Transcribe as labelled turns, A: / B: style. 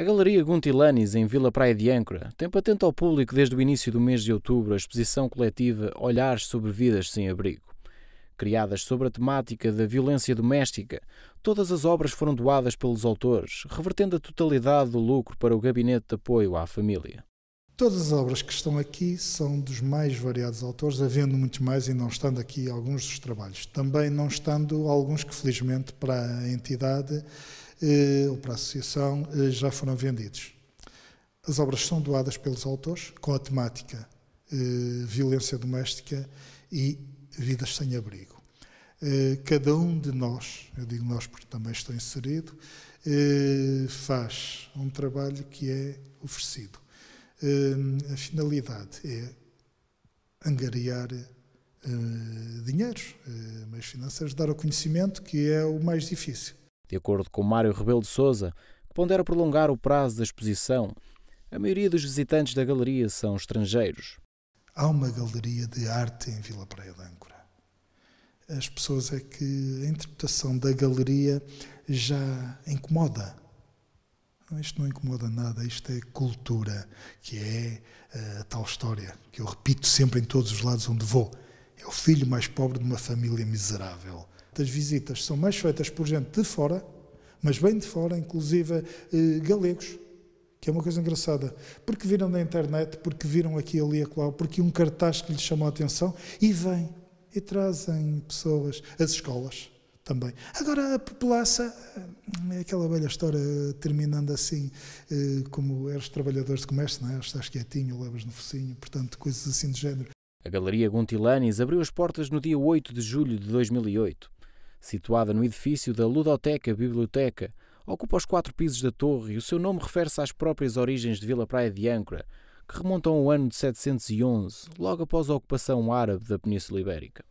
A: A Galeria Guntilanes, em Vila Praia de Âncora, tem patente ao público desde o início do mês de outubro a exposição coletiva Olhares sobre Vidas Sem Abrigo. Criadas sobre a temática da violência doméstica, todas as obras foram doadas pelos autores, revertendo a totalidade do lucro para o Gabinete de Apoio à Família.
B: Todas as obras que estão aqui são dos mais variados autores, havendo muitos mais e não estando aqui alguns dos trabalhos. Também não estando alguns que, felizmente, para a entidade eh, ou para a associação eh, já foram vendidos. As obras são doadas pelos autores com a temática eh, violência doméstica e vidas sem abrigo. Cada um de nós, eu digo nós porque também estou inserido, faz um trabalho que é oferecido. A finalidade é angariar dinheiros, meios financeiros, dar o
A: conhecimento, que é o mais difícil. De acordo com Mário Rebelo de Souza, que pondera prolongar o prazo da exposição, a maioria dos visitantes da galeria são estrangeiros.
B: Há uma galeria de arte em Vila Praia de Âncora. As pessoas é que a interpretação da galeria já incomoda. Isto não incomoda nada, isto é cultura, que é eh, a tal história que eu repito sempre em todos os lados onde vou. É o filho mais pobre de uma família miserável das visitas são mais feitas por gente de fora, mas bem de fora, inclusive eh, galegos, que é uma coisa engraçada, porque viram da internet, porque viram aqui, ali, acolá, porque um cartaz que lhes chamou a atenção, e vêm, e trazem pessoas, as escolas também. Agora, a população, hum, é aquela velha história, terminando assim, eh, como eras trabalhador de comércio, não é? estás quietinho, levas no focinho, portanto, coisas assim
A: do género. A Galeria Guntilanes abriu as portas no dia 8 de julho de 2008 situada no edifício da Ludoteca Biblioteca. Ocupa os quatro pisos da torre e o seu nome refere-se às próprias origens de Vila Praia de Âncora, que remontam ao ano de 711, logo após a ocupação árabe da Península Ibérica.